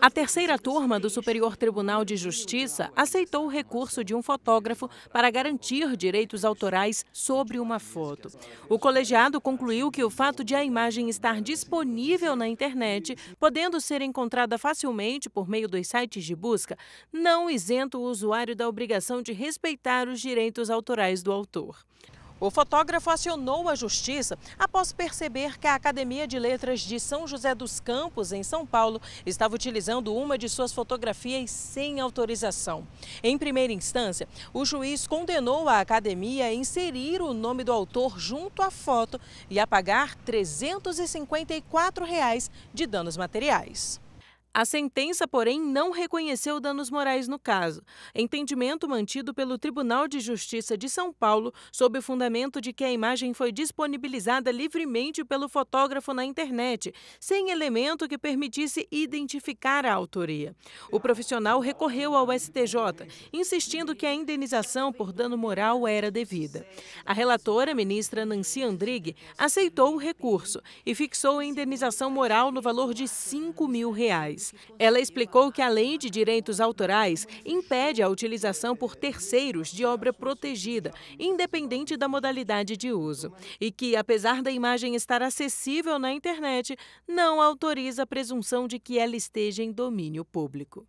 A terceira turma do Superior Tribunal de Justiça aceitou o recurso de um fotógrafo para garantir direitos autorais sobre uma foto. O colegiado concluiu que o fato de a imagem estar disponível na internet, podendo ser encontrada facilmente por meio dos sites de busca, não isenta o usuário da obrigação de respeitar os direitos autorais do autor. O fotógrafo acionou a justiça após perceber que a Academia de Letras de São José dos Campos, em São Paulo, estava utilizando uma de suas fotografias sem autorização. Em primeira instância, o juiz condenou a academia a inserir o nome do autor junto à foto e a pagar R$ 354 reais de danos materiais. A sentença, porém, não reconheceu danos morais no caso, entendimento mantido pelo Tribunal de Justiça de São Paulo sob o fundamento de que a imagem foi disponibilizada livremente pelo fotógrafo na internet, sem elemento que permitisse identificar a autoria. O profissional recorreu ao STJ, insistindo que a indenização por dano moral era devida. A relatora, ministra Nancy Andrighi, aceitou o recurso e fixou a indenização moral no valor de 5 mil reais. Ela explicou que a lei de direitos autorais impede a utilização por terceiros de obra protegida, independente da modalidade de uso, e que, apesar da imagem estar acessível na internet, não autoriza a presunção de que ela esteja em domínio público.